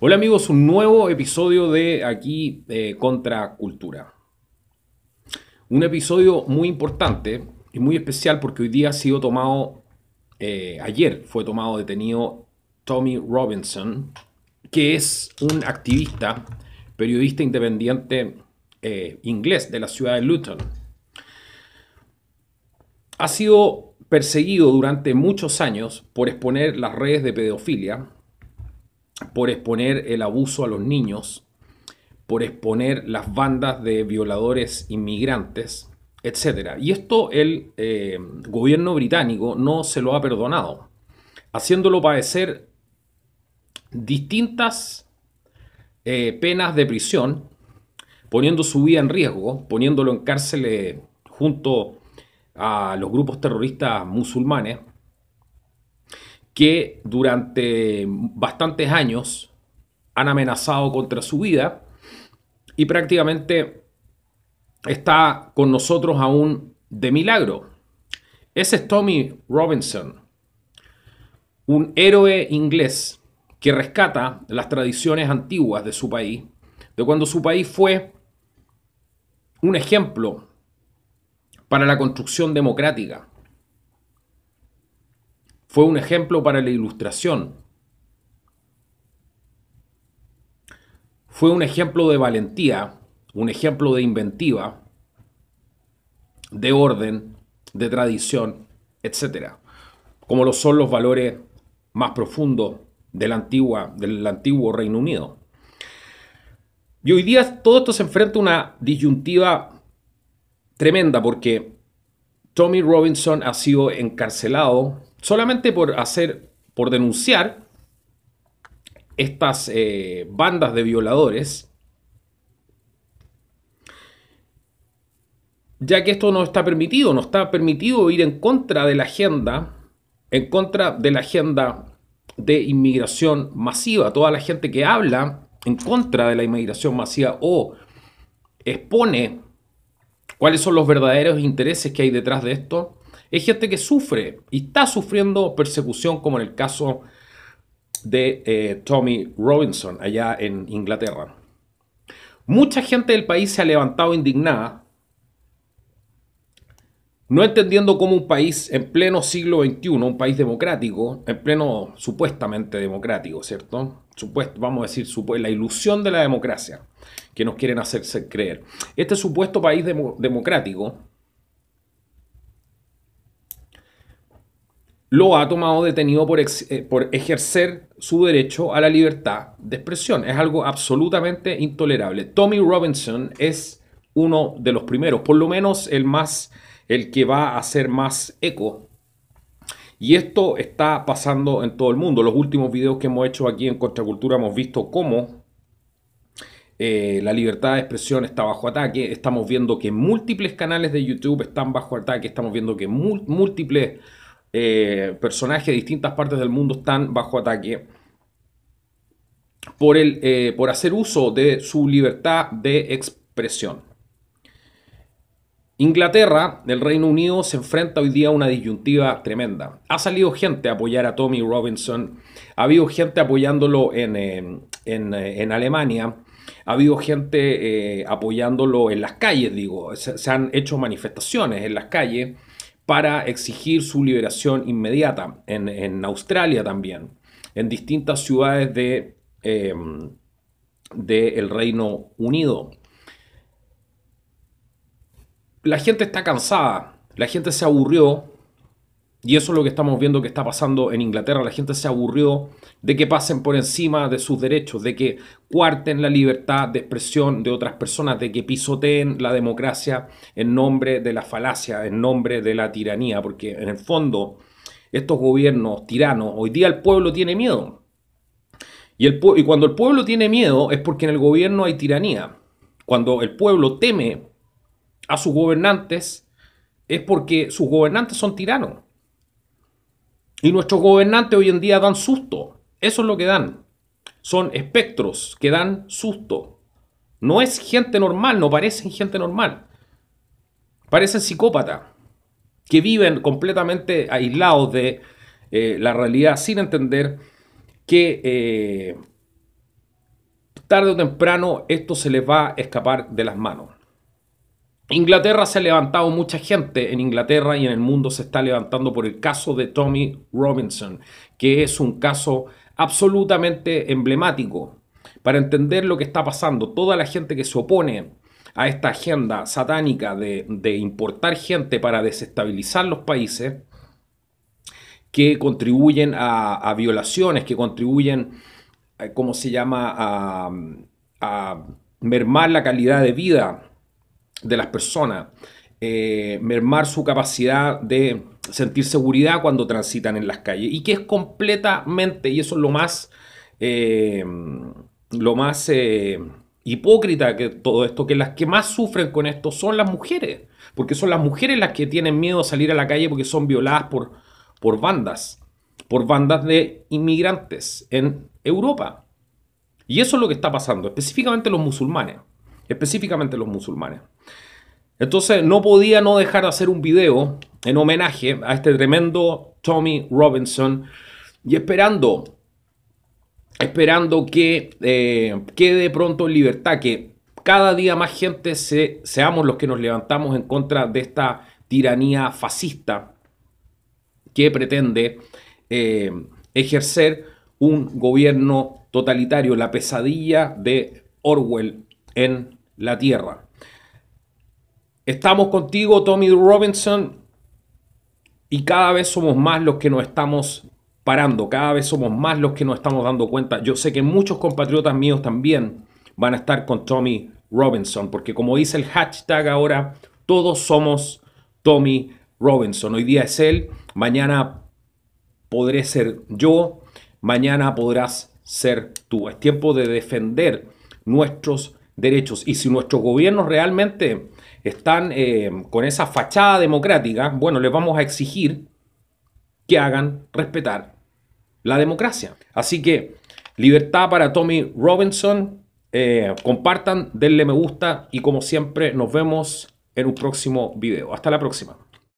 Hola amigos, un nuevo episodio de aquí eh, Contra Cultura. Un episodio muy importante y muy especial porque hoy día ha sido tomado, eh, ayer fue tomado detenido Tommy Robinson, que es un activista, periodista independiente eh, inglés de la ciudad de Luton. Ha sido perseguido durante muchos años por exponer las redes de pedofilia por exponer el abuso a los niños, por exponer las bandas de violadores inmigrantes, etc. Y esto el eh, gobierno británico no se lo ha perdonado, haciéndolo padecer distintas eh, penas de prisión, poniendo su vida en riesgo, poniéndolo en cárcel junto a los grupos terroristas musulmanes, que durante bastantes años han amenazado contra su vida y prácticamente está con nosotros aún de milagro. Ese es Tommy Robinson, un héroe inglés que rescata las tradiciones antiguas de su país, de cuando su país fue un ejemplo para la construcción democrática fue un ejemplo para la ilustración. Fue un ejemplo de valentía, un ejemplo de inventiva, de orden, de tradición, etc. Como lo son los valores más profundos de la antigua, del antiguo Reino Unido. Y hoy día todo esto se enfrenta a una disyuntiva tremenda porque Tommy Robinson ha sido encarcelado solamente por hacer, por denunciar estas eh, bandas de violadores, ya que esto no está permitido, no está permitido ir en contra de la agenda, en contra de la agenda de inmigración masiva. Toda la gente que habla en contra de la inmigración masiva o expone cuáles son los verdaderos intereses que hay detrás de esto, es gente que sufre y está sufriendo persecución, como en el caso de eh, Tommy Robinson allá en Inglaterra. Mucha gente del país se ha levantado indignada, no entendiendo cómo un país en pleno siglo XXI, un país democrático, en pleno supuestamente democrático, ¿cierto? Supuesto, vamos a decir, la ilusión de la democracia que nos quieren hacerse creer. Este supuesto país democrático lo ha tomado detenido eh, por, ejercer su derecho a la libertad de expresión. Es algo absolutamente intolerable. Tommy Robinson es uno de los primeros, por lo menos el más, el que va a hacer más eco y esto está pasando en todo el mundo. Los últimos videos que hemos hecho aquí en Contracultura hemos visto cómo eh, la libertad de expresión está bajo ataque. Estamos viendo que múltiples canales de YouTube están bajo ataque. Estamos viendo que múltiples eh, personajes de distintas partes del mundo están bajo ataque por, el, eh, por hacer uso de su libertad de expresión. Inglaterra, el Reino Unido, se enfrenta hoy día a una disyuntiva tremenda. Ha salido gente a apoyar a Tommy Robinson, ha habido gente apoyándolo en, eh, Alemania, ha habido gente apoyándolo en las calles, digo, se han hecho manifestaciones en las calles para exigir su liberación inmediata, en, Australia también, en distintas ciudades de, em, Reino Unido. La gente está cansada, la gente se aburrió y eso es lo que estamos viendo que está pasando en Inglaterra. La gente se aburrió de que pasen por encima de sus derechos, de que cuarten la libertad de expresión de otras personas, de que pisoteen la democracia en nombre de la falacia, en nombre de la tiranía, porque en el fondo estos gobiernos tiranos, hoy día el pueblo tiene miedo. Y, el, cuando el pueblo tiene miedo es porque en el gobierno hay tiranía. Cuando el pueblo teme a sus gobernantes es porque sus gobernantes son tiranos. Y nuestros gobernantes hoy en día dan susto. Eso es lo que dan. Son espectros que dan susto. No es gente normal, no parecen gente normal. Parecen psicópatas que viven completamente aislados de eh, la realidad sin entender que eh, tarde o temprano esto se les va a escapar de las manos. Inglaterra se ha levantado mucha gente en Inglaterra y en el mundo se está levantando por el caso de Tommy Robinson, que es un caso absolutamente emblemático para entender lo que está pasando. Toda la gente que se opone a esta agenda satánica de, importar gente para desestabilizar los países, que contribuyen a, violaciones, que contribuyen, eh, ¿cómo se llama?, a mermar la calidad de vida de las personas, eh, mermar su capacidad de sentir seguridad cuando transitan en las calles y que es completamente, y eso es lo más, eh, lo más eh, hipócrita que todo esto, que las que más sufren con esto son las mujeres, porque son las mujeres las que tienen miedo a salir a la calle porque son violadas por, por bandas, por bandas de inmigrantes en Europa. Y eso es lo que está pasando, específicamente los musulmanes específicamente los musulmanes. Entonces no podía no dejar de hacer un video en homenaje a este tremendo Tommy Robinson y esperando, esperando que eh, quede pronto en libertad, que cada día más gente se, seamos los que nos levantamos en contra de esta tiranía fascista que pretende eh, ejercer un gobierno totalitario, la pesadilla de Orwell en la tierra. Estamos contigo, Tommy Robinson, y cada vez somos más los que nos estamos parando, cada vez somos más los que nos estamos dando cuenta. Yo sé que muchos compatriotas míos también van a estar con Tommy Robinson, porque como dice el hashtag ahora, todos somos Tommy Robinson. Hoy día es él, mañana podré ser yo, mañana podrás ser tú. Es tiempo de defender nuestros derechos. Y si nuestros gobiernos realmente están eh, con esa fachada democrática, bueno, les vamos a exigir que hagan respetar la democracia. Así que libertad para Tommy Robinson. Eh, compartan, denle me gusta y como siempre nos vemos en un próximo video. Hasta la próxima.